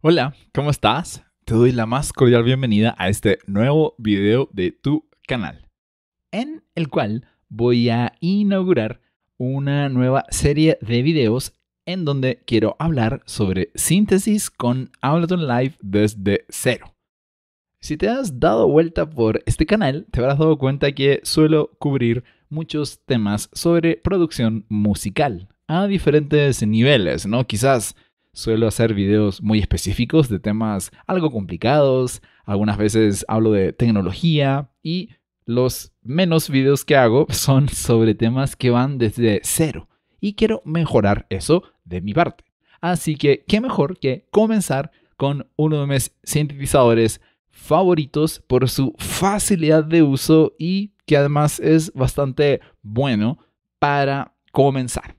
Hola, ¿cómo estás? Te doy la más cordial bienvenida a este nuevo video de tu canal, en el cual voy a inaugurar una nueva serie de videos en donde quiero hablar sobre síntesis con Ableton Live desde cero. Si te has dado vuelta por este canal, te habrás dado cuenta que suelo cubrir muchos temas sobre producción musical a diferentes niveles, ¿no? Quizás suelo hacer videos muy específicos de temas algo complicados, algunas veces hablo de tecnología y los menos videos que hago son sobre temas que van desde cero y quiero mejorar eso de mi parte. Así que, ¿qué mejor que comenzar con uno de mis sintetizadores favoritos por su facilidad de uso y que además es bastante bueno para comenzar?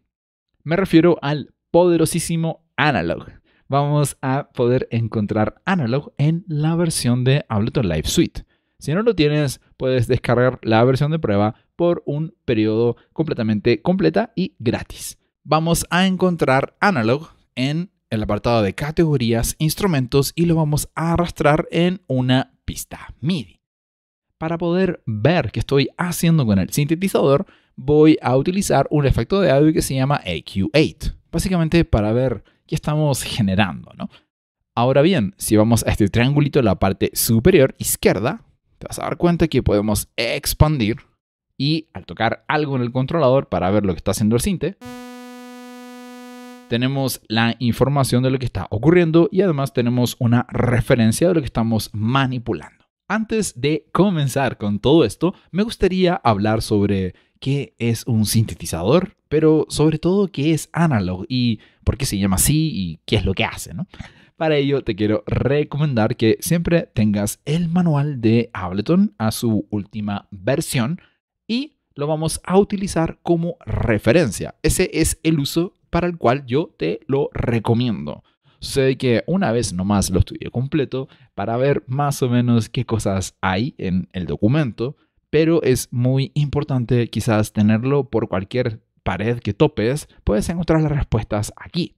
Me refiero al poderosísimo Analog. Vamos a poder encontrar Analog en la versión de Ableton Live Suite. Si no lo tienes, puedes descargar la versión de prueba por un periodo completamente completa y gratis. Vamos a encontrar Analog en el apartado de categorías, instrumentos y lo vamos a arrastrar en una pista MIDI. Para poder ver qué estoy haciendo con el sintetizador, voy a utilizar un efecto de audio que se llama EQ8. Básicamente para ver que estamos generando, ¿no? Ahora bien, si vamos a este triangulito en la parte superior izquierda, te vas a dar cuenta que podemos expandir y al tocar algo en el controlador para ver lo que está haciendo el cinte, tenemos la información de lo que está ocurriendo y además tenemos una referencia de lo que estamos manipulando. Antes de comenzar con todo esto, me gustaría hablar sobre qué es un sintetizador, pero sobre todo qué es Analog y por qué se llama así y qué es lo que hace, ¿no? Para ello te quiero recomendar que siempre tengas el manual de Ableton a su última versión y lo vamos a utilizar como referencia. Ese es el uso para el cual yo te lo recomiendo. Sé que una vez nomás lo estudié completo para ver más o menos qué cosas hay en el documento, pero es muy importante quizás tenerlo por cualquier pared que topes, puedes encontrar las respuestas aquí.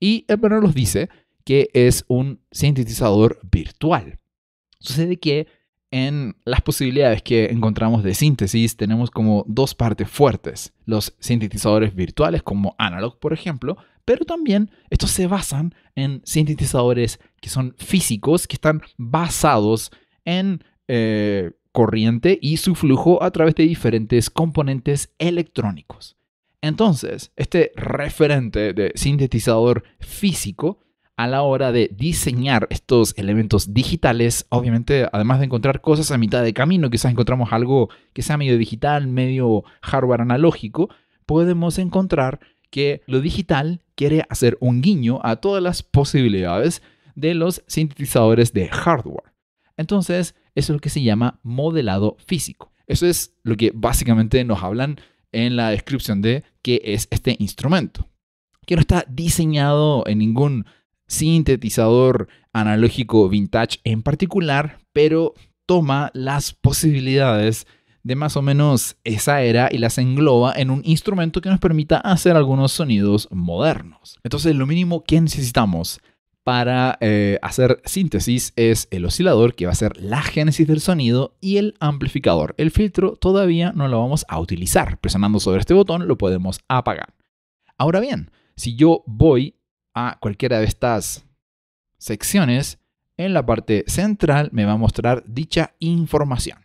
Y el Edmund nos dice que es un sintetizador virtual. Sucede que en las posibilidades que encontramos de síntesis tenemos como dos partes fuertes, los sintetizadores virtuales como Analog, por ejemplo, pero también estos se basan en sintetizadores que son físicos, que están basados en eh, corriente y su flujo a través de diferentes componentes electrónicos. Entonces, este referente de sintetizador físico a la hora de diseñar estos elementos digitales, obviamente, además de encontrar cosas a mitad de camino, quizás encontramos algo que sea medio digital, medio hardware analógico, podemos encontrar que lo digital quiere hacer un guiño a todas las posibilidades de los sintetizadores de hardware. Entonces, eso es lo que se llama modelado físico. Eso es lo que básicamente nos hablan en la descripción de qué es este instrumento, que no está diseñado en ningún sintetizador analógico vintage en particular, pero toma las posibilidades de más o menos esa era y las engloba en un instrumento que nos permita hacer algunos sonidos modernos. Entonces, lo mínimo que necesitamos para eh, hacer síntesis es el oscilador que va a ser la génesis del sonido y el amplificador. El filtro todavía no lo vamos a utilizar. Presionando sobre este botón lo podemos apagar. Ahora bien, si yo voy a cualquiera de estas secciones, en la parte central me va a mostrar dicha información.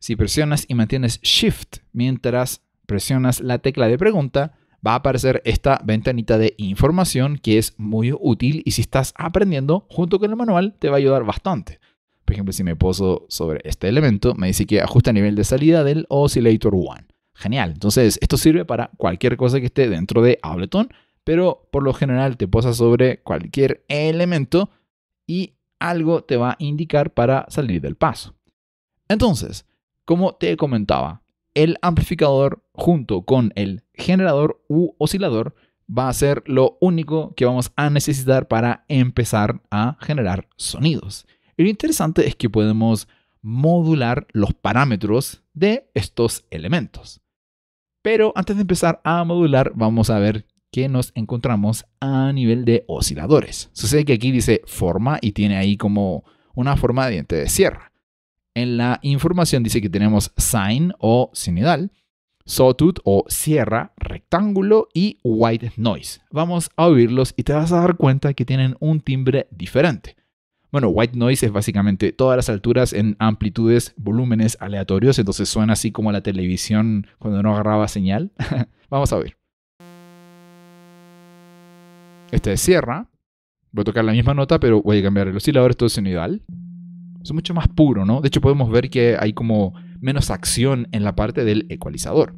Si presionas y mantienes Shift mientras presionas la tecla de pregunta, va a aparecer esta ventanita de información que es muy útil y si estás aprendiendo junto con el manual te va a ayudar bastante. Por ejemplo, si me poso sobre este elemento, me dice que ajusta el nivel de salida del Oscillator 1. Genial. Entonces, esto sirve para cualquier cosa que esté dentro de Ableton, pero por lo general te posas sobre cualquier elemento y algo te va a indicar para salir del paso. Entonces, como te comentaba, el amplificador junto con el generador u oscilador va a ser lo único que vamos a necesitar para empezar a generar sonidos. Y lo interesante es que podemos modular los parámetros de estos elementos. Pero antes de empezar a modular, vamos a ver qué nos encontramos a nivel de osciladores. Sucede que aquí dice forma y tiene ahí como una forma de diente de sierra. En la información dice que tenemos sine o sinidal, sawtooth o sierra, rectángulo y white noise. Vamos a oírlos y te vas a dar cuenta que tienen un timbre diferente. Bueno, white noise es básicamente todas las alturas en amplitudes, volúmenes aleatorios, entonces suena así como la televisión cuando no agarraba señal. Vamos a oír. Este es sierra. Voy a tocar la misma nota, pero voy a cambiar el oscilador, esto es sinidal es mucho más puro, ¿no? De hecho, podemos ver que hay como menos acción en la parte del ecualizador.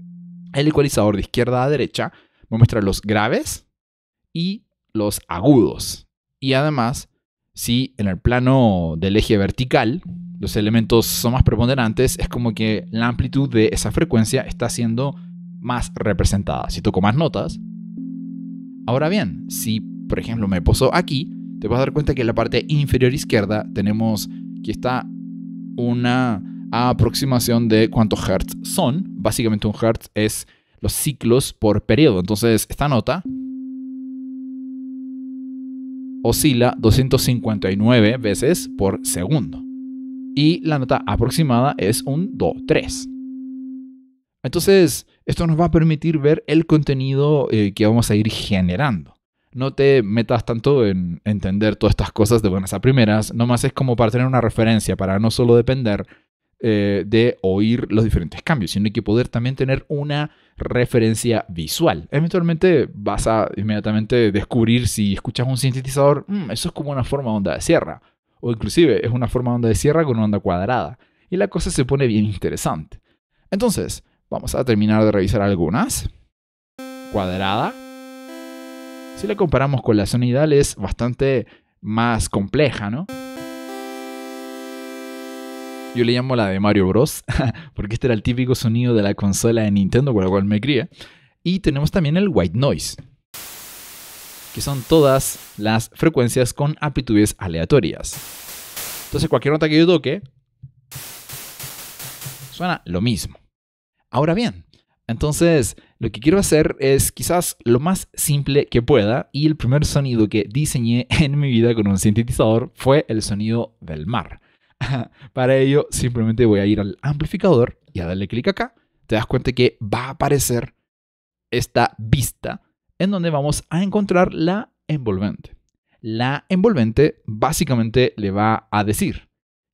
El ecualizador de izquierda a derecha me muestra los graves y los agudos. Y además, si en el plano del eje vertical los elementos son más preponderantes, es como que la amplitud de esa frecuencia está siendo más representada. Si toco más notas. Ahora bien, si por ejemplo me poso aquí, te vas a dar cuenta que en la parte inferior izquierda tenemos Aquí está una aproximación de cuántos hertz son. Básicamente un hertz es los ciclos por periodo. Entonces, esta nota oscila 259 veces por segundo. Y la nota aproximada es un do 3. Entonces, esto nos va a permitir ver el contenido eh, que vamos a ir generando no te metas tanto en entender todas estas cosas de buenas a primeras, nomás es como para tener una referencia, para no solo depender eh, de oír los diferentes cambios, sino que poder también tener una referencia visual. Eventualmente vas a inmediatamente descubrir si escuchas un sintetizador, mm, eso es como una forma de onda de sierra, o inclusive es una forma de onda de sierra con una onda cuadrada, y la cosa se pone bien interesante. Entonces, vamos a terminar de revisar algunas. Cuadrada, si la comparamos con la sonidal es bastante más compleja, ¿no? Yo le llamo la de Mario Bros, porque este era el típico sonido de la consola de Nintendo con la cual me crié. Y tenemos también el white noise, que son todas las frecuencias con aptitudes aleatorias. Entonces cualquier nota que yo toque suena lo mismo. Ahora bien, entonces, lo que quiero hacer es quizás lo más simple que pueda y el primer sonido que diseñé en mi vida con un sintetizador fue el sonido del mar. Para ello, simplemente voy a ir al amplificador y a darle clic acá. Te das cuenta que va a aparecer esta vista en donde vamos a encontrar la envolvente. La envolvente básicamente le va a decir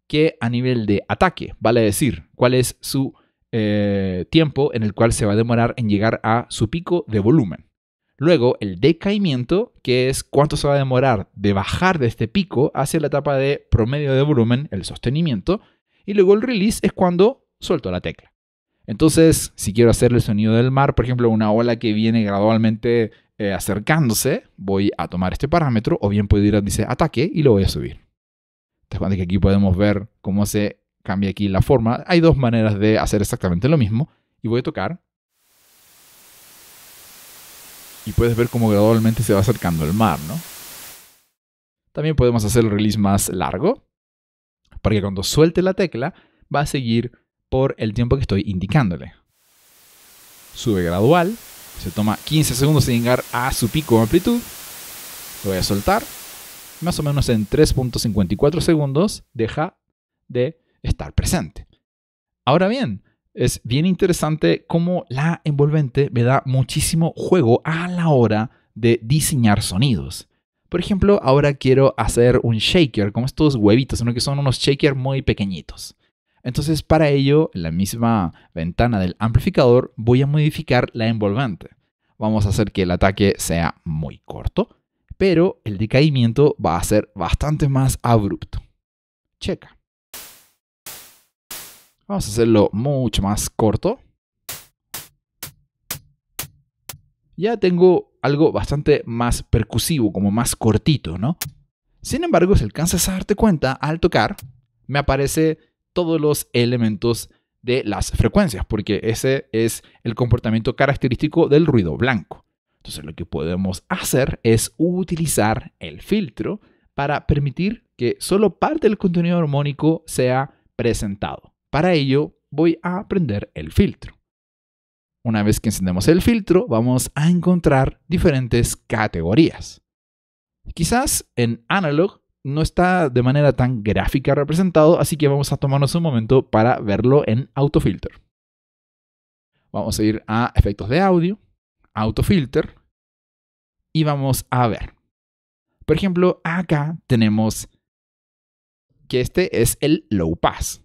que a nivel de ataque, vale decir cuál es su eh, tiempo en el cual se va a demorar en llegar a su pico de volumen. Luego, el decaimiento, que es cuánto se va a demorar de bajar de este pico hacia la etapa de promedio de volumen, el sostenimiento. Y luego el release es cuando suelto la tecla. Entonces, si quiero hacer el sonido del mar, por ejemplo, una ola que viene gradualmente eh, acercándose, voy a tomar este parámetro, o bien puedo ir a dice ataque y lo voy a subir. Te que aquí podemos ver cómo se cambia aquí la forma. Hay dos maneras de hacer exactamente lo mismo. Y voy a tocar. Y puedes ver cómo gradualmente se va acercando el mar, ¿no? También podemos hacer el release más largo. Para que cuando suelte la tecla va a seguir por el tiempo que estoy indicándole. Sube gradual. Se toma 15 segundos sin llegar a su pico de amplitud. Lo voy a soltar. Más o menos en 3.54 segundos deja de estar presente. Ahora bien, es bien interesante cómo la envolvente me da muchísimo juego a la hora de diseñar sonidos. Por ejemplo, ahora quiero hacer un shaker, como estos huevitos, sino que son unos shakers muy pequeñitos. Entonces, para ello, en la misma ventana del amplificador, voy a modificar la envolvente. Vamos a hacer que el ataque sea muy corto, pero el decaimiento va a ser bastante más abrupto. Checa. Vamos a hacerlo mucho más corto. Ya tengo algo bastante más percusivo, como más cortito, ¿no? Sin embargo, si alcanzas a darte cuenta, al tocar, me aparecen todos los elementos de las frecuencias, porque ese es el comportamiento característico del ruido blanco. Entonces lo que podemos hacer es utilizar el filtro para permitir que solo parte del contenido armónico sea presentado. Para ello voy a prender el filtro. Una vez que encendemos el filtro, vamos a encontrar diferentes categorías. Quizás en analog no está de manera tan gráfica representado, así que vamos a tomarnos un momento para verlo en autofilter. Vamos a ir a efectos de audio, autofilter, y vamos a ver. Por ejemplo, acá tenemos que este es el low pass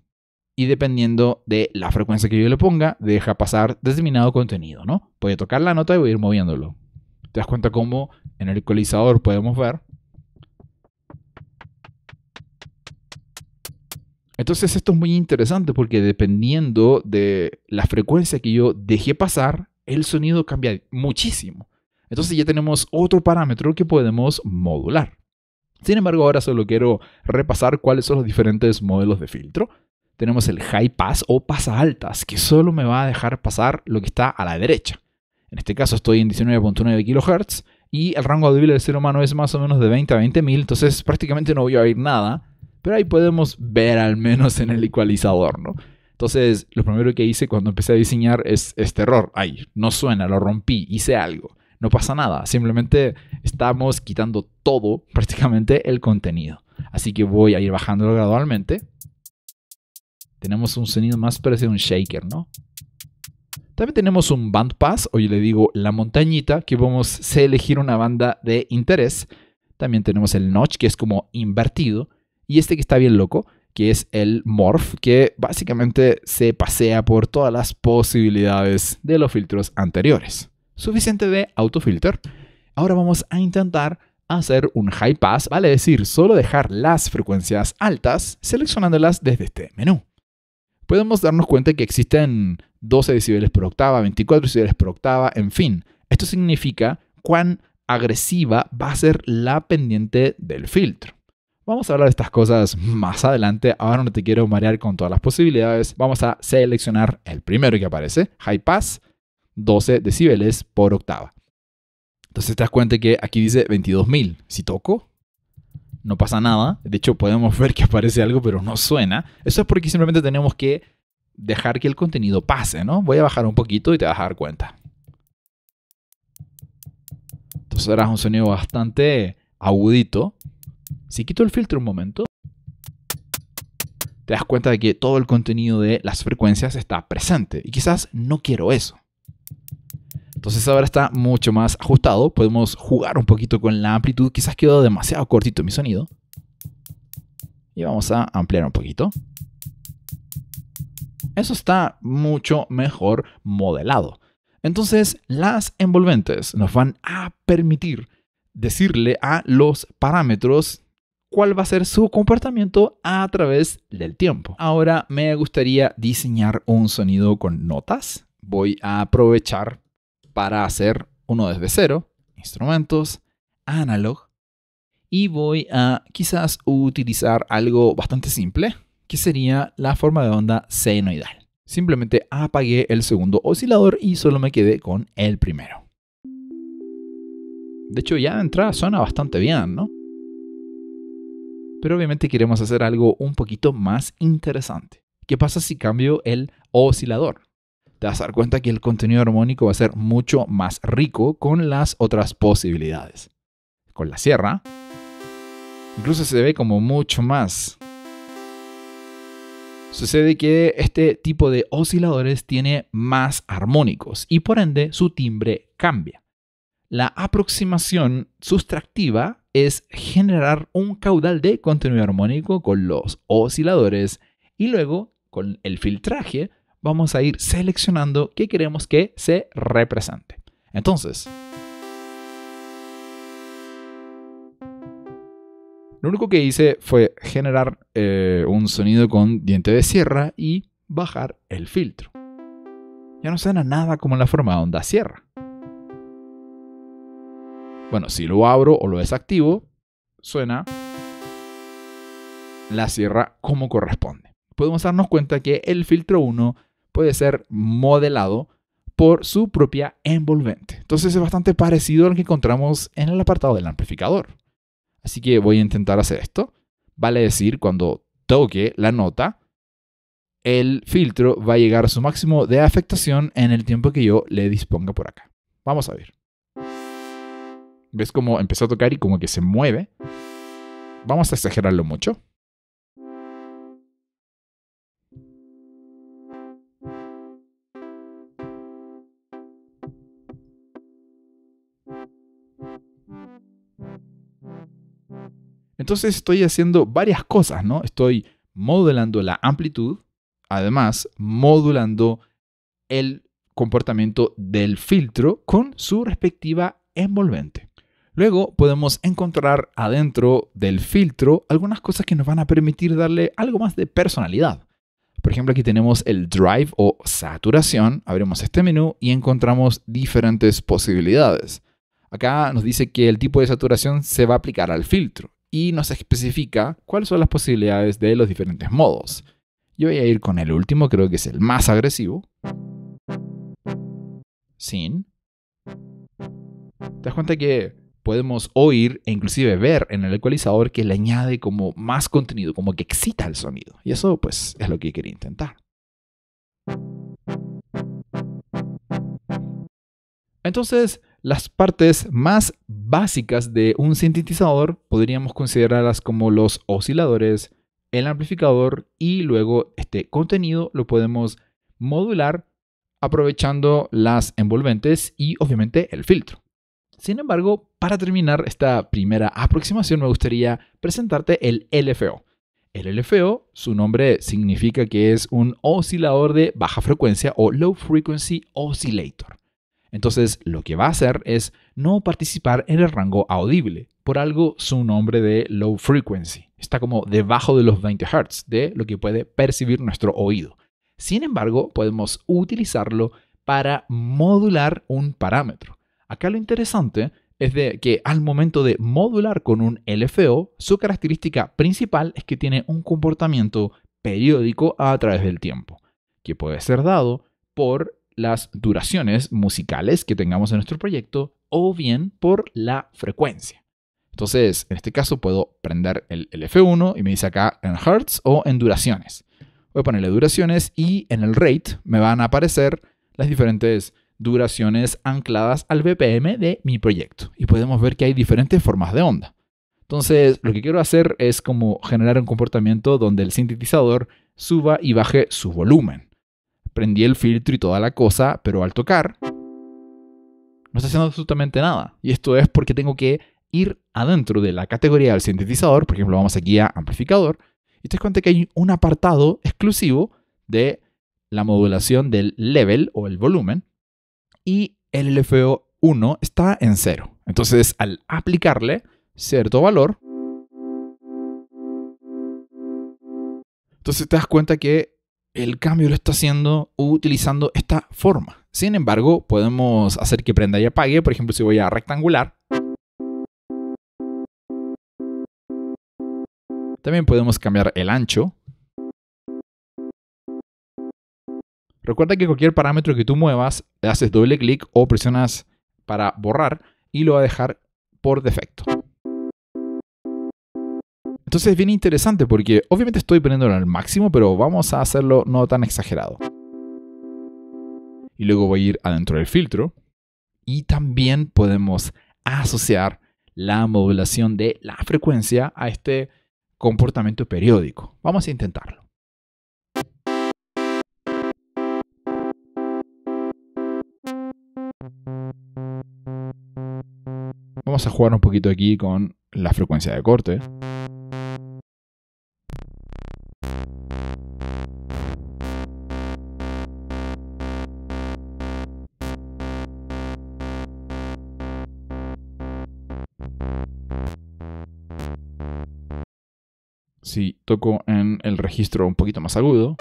y dependiendo de la frecuencia que yo le ponga, deja pasar determinado contenido, ¿no? Voy a tocar la nota y voy a ir moviéndolo. ¿Te das cuenta cómo en el ecualizador podemos ver? Entonces esto es muy interesante porque dependiendo de la frecuencia que yo dejé pasar, el sonido cambia muchísimo. Entonces ya tenemos otro parámetro que podemos modular. Sin embargo, ahora solo quiero repasar cuáles son los diferentes modelos de filtro tenemos el high pass o pasa altas, que solo me va a dejar pasar lo que está a la derecha. En este caso estoy en 19.9 kHz y el rango audible del ser humano es más o menos de 20 a 20.000, entonces prácticamente no voy a oír nada, pero ahí podemos ver al menos en el ecualizador, ¿no? Entonces, lo primero que hice cuando empecé a diseñar es este error. ahí no suena, lo rompí, hice algo. No pasa nada, simplemente estamos quitando todo, prácticamente, el contenido. Así que voy a ir bajándolo gradualmente tenemos un sonido más parecido a un shaker, ¿no? También tenemos un bandpass, o yo le digo la montañita, que vamos a elegir una banda de interés. También tenemos el notch, que es como invertido. Y este que está bien loco, que es el morph, que básicamente se pasea por todas las posibilidades de los filtros anteriores. Suficiente de autofilter. Ahora vamos a intentar hacer un high pass, vale decir, solo dejar las frecuencias altas seleccionándolas desde este menú podemos darnos cuenta que existen 12 decibeles por octava, 24 decibeles por octava, en fin. Esto significa cuán agresiva va a ser la pendiente del filtro. Vamos a hablar de estas cosas más adelante, ahora no te quiero marear con todas las posibilidades. Vamos a seleccionar el primero que aparece, High Pass, 12 decibeles por octava. Entonces te das cuenta que aquí dice 22.000. Si toco, no pasa nada. De hecho, podemos ver que aparece algo, pero no suena. Eso es porque simplemente tenemos que dejar que el contenido pase, ¿no? Voy a bajar un poquito y te vas a dar cuenta. Entonces harás un sonido bastante agudito. Si quito el filtro un momento, te das cuenta de que todo el contenido de las frecuencias está presente. Y quizás no quiero eso. Entonces ahora está mucho más ajustado, podemos jugar un poquito con la amplitud, quizás quedó demasiado cortito mi sonido. Y vamos a ampliar un poquito. Eso está mucho mejor modelado. Entonces las envolventes nos van a permitir decirle a los parámetros cuál va a ser su comportamiento a través del tiempo. Ahora me gustaría diseñar un sonido con notas. Voy a aprovechar para hacer uno desde cero, instrumentos, analog, y voy a quizás utilizar algo bastante simple, que sería la forma de onda senoidal. Simplemente apagué el segundo oscilador y solo me quedé con el primero. De hecho, ya de entrada suena bastante bien, ¿no? Pero obviamente queremos hacer algo un poquito más interesante. ¿Qué pasa si cambio el oscilador? te vas a dar cuenta que el contenido armónico va a ser mucho más rico con las otras posibilidades. Con la sierra, incluso se ve como mucho más. Sucede que este tipo de osciladores tiene más armónicos y por ende su timbre cambia. La aproximación sustractiva es generar un caudal de contenido armónico con los osciladores y luego con el filtraje vamos a ir seleccionando qué queremos que se represente. Entonces, lo único que hice fue generar eh, un sonido con diente de sierra y bajar el filtro. Ya no suena nada como la forma de onda sierra. Bueno, si lo abro o lo desactivo, suena la sierra como corresponde. Podemos darnos cuenta que el filtro 1 puede ser modelado por su propia envolvente. Entonces es bastante parecido al que encontramos en el apartado del amplificador. Así que voy a intentar hacer esto. Vale decir, cuando toque la nota, el filtro va a llegar a su máximo de afectación en el tiempo que yo le disponga por acá. Vamos a ver. ¿Ves cómo empezó a tocar y como que se mueve? Vamos a exagerarlo mucho. Entonces estoy haciendo varias cosas, ¿no? Estoy modulando la amplitud, además modulando el comportamiento del filtro con su respectiva envolvente. Luego podemos encontrar adentro del filtro algunas cosas que nos van a permitir darle algo más de personalidad. Por ejemplo, aquí tenemos el drive o saturación. Abrimos este menú y encontramos diferentes posibilidades. Acá nos dice que el tipo de saturación se va a aplicar al filtro y nos especifica cuáles son las posibilidades de los diferentes modos. Yo voy a ir con el último, creo que es el más agresivo. Sin. ¿Te das cuenta que podemos oír e inclusive ver en el ecualizador que le añade como más contenido, como que excita el sonido? Y eso pues es lo que quería intentar. Entonces, las partes más básicas de un sintetizador podríamos considerarlas como los osciladores, el amplificador y luego este contenido lo podemos modular aprovechando las envolventes y obviamente el filtro. Sin embargo, para terminar esta primera aproximación me gustaría presentarte el LFO. El LFO, su nombre significa que es un oscilador de baja frecuencia o low frequency oscillator. Entonces, lo que va a hacer es no participar en el rango audible. Por algo su nombre de low frequency. Está como debajo de los 20 Hz, de lo que puede percibir nuestro oído. Sin embargo, podemos utilizarlo para modular un parámetro. Acá lo interesante es de que al momento de modular con un LFO, su característica principal es que tiene un comportamiento periódico a través del tiempo, que puede ser dado por las duraciones musicales que tengamos en nuestro proyecto o bien por la frecuencia. Entonces, en este caso puedo prender el, F1 y me dice acá en hertz o en duraciones. Voy a ponerle duraciones y en el rate me van a aparecer las diferentes duraciones ancladas al BPM de mi proyecto. Y podemos ver que hay diferentes formas de onda. Entonces, lo que quiero hacer es como generar un comportamiento donde el sintetizador suba y baje su volumen prendí el filtro y toda la cosa, pero al tocar no está haciendo absolutamente nada. Y esto es porque tengo que ir adentro de la categoría del sintetizador, por ejemplo, vamos aquí a amplificador, y te das cuenta que hay un apartado exclusivo de la modulación del level o el volumen, y el LFO1 está en cero. Entonces, al aplicarle cierto valor, entonces te das cuenta que el cambio lo está haciendo utilizando esta forma. Sin embargo, podemos hacer que prenda y apague. Por ejemplo, si voy a rectangular. También podemos cambiar el ancho. Recuerda que cualquier parámetro que tú muevas, le haces doble clic o presionas para borrar y lo va a dejar por defecto. Entonces es bien interesante porque obviamente estoy poniéndolo al máximo, pero vamos a hacerlo no tan exagerado. Y luego voy a ir adentro del filtro. Y también podemos asociar la modulación de la frecuencia a este comportamiento periódico. Vamos a intentarlo. Vamos a jugar un poquito aquí con la frecuencia de corte. si toco en el registro un poquito más agudo,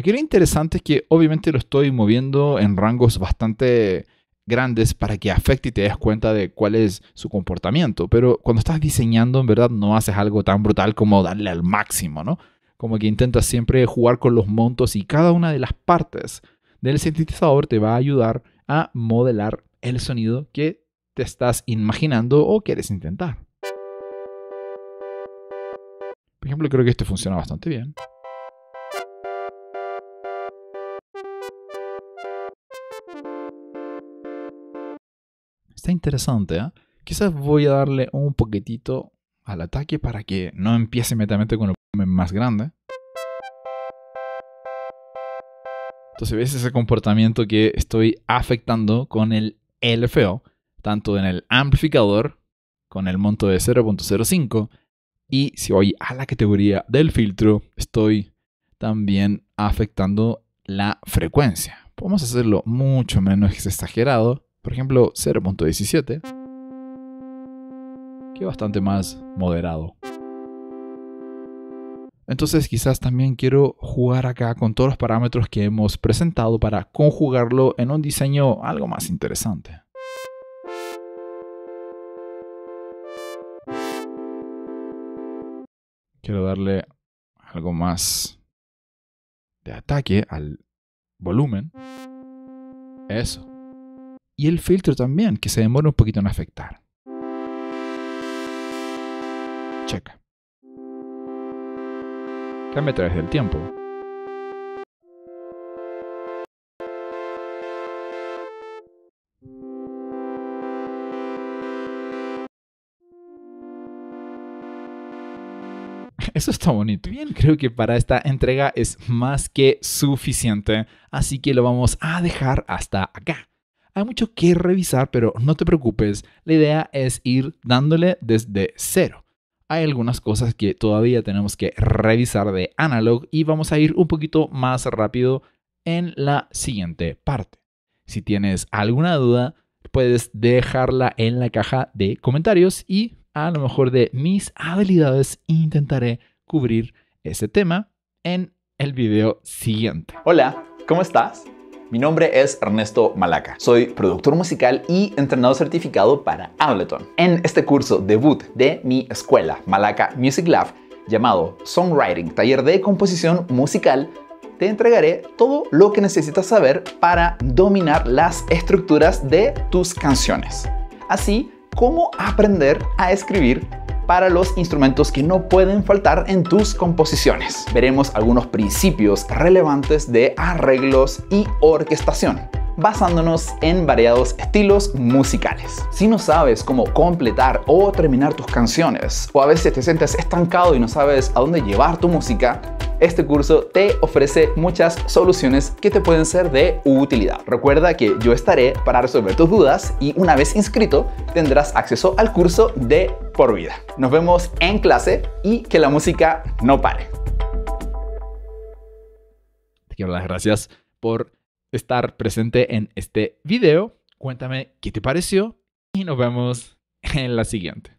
Aquí lo interesante es que obviamente lo estoy moviendo en rangos bastante grandes para que afecte y te des cuenta de cuál es su comportamiento. Pero cuando estás diseñando, en verdad, no haces algo tan brutal como darle al máximo, ¿no? Como que intentas siempre jugar con los montos y cada una de las partes del sintetizador te va a ayudar a modelar el sonido que te estás imaginando o quieres intentar. Por ejemplo, creo que esto funciona bastante bien. Está interesante, ¿eh? Quizás voy a darle un poquitito al ataque para que no empiece inmediatamente con el volumen más grande. Entonces ves ese comportamiento que estoy afectando con el LFO tanto en el amplificador con el monto de 0.05 y si voy a la categoría del filtro estoy también afectando la frecuencia. Podemos hacerlo mucho menos exagerado, por ejemplo 0.17, que bastante más moderado. Entonces quizás también quiero jugar acá con todos los parámetros que hemos presentado para conjugarlo en un diseño algo más interesante. quiero darle algo más de ataque al volumen. Eso. Y el filtro también, que se demora un poquito en afectar. Checa. Cambia a través del tiempo. Eso está bonito. Bien, creo que para esta entrega es más que suficiente, así que lo vamos a dejar hasta acá. Hay mucho que revisar, pero no te preocupes, la idea es ir dándole desde cero. Hay algunas cosas que todavía tenemos que revisar de analog y vamos a ir un poquito más rápido en la siguiente parte. Si tienes alguna duda, puedes dejarla en la caja de comentarios y a lo mejor de mis habilidades, intentaré cubrir ese tema en el video siguiente. Hola, ¿cómo estás? Mi nombre es Ernesto Malaca. Soy productor musical y entrenador certificado para Ableton. En este curso debut de mi escuela, Malaca Music Lab, llamado Songwriting, taller de composición musical, te entregaré todo lo que necesitas saber para dominar las estructuras de tus canciones. Así cómo aprender a escribir para los instrumentos que no pueden faltar en tus composiciones. Veremos algunos principios relevantes de arreglos y orquestación basándonos en variados estilos musicales. Si no sabes cómo completar o terminar tus canciones, o a veces te sientes estancado y no sabes a dónde llevar tu música, este curso te ofrece muchas soluciones que te pueden ser de utilidad. Recuerda que yo estaré para resolver tus dudas y una vez inscrito tendrás acceso al curso de por vida. Nos vemos en clase y que la música no pare. Te quiero dar las gracias por estar presente en este video. Cuéntame qué te pareció y nos vemos en la siguiente.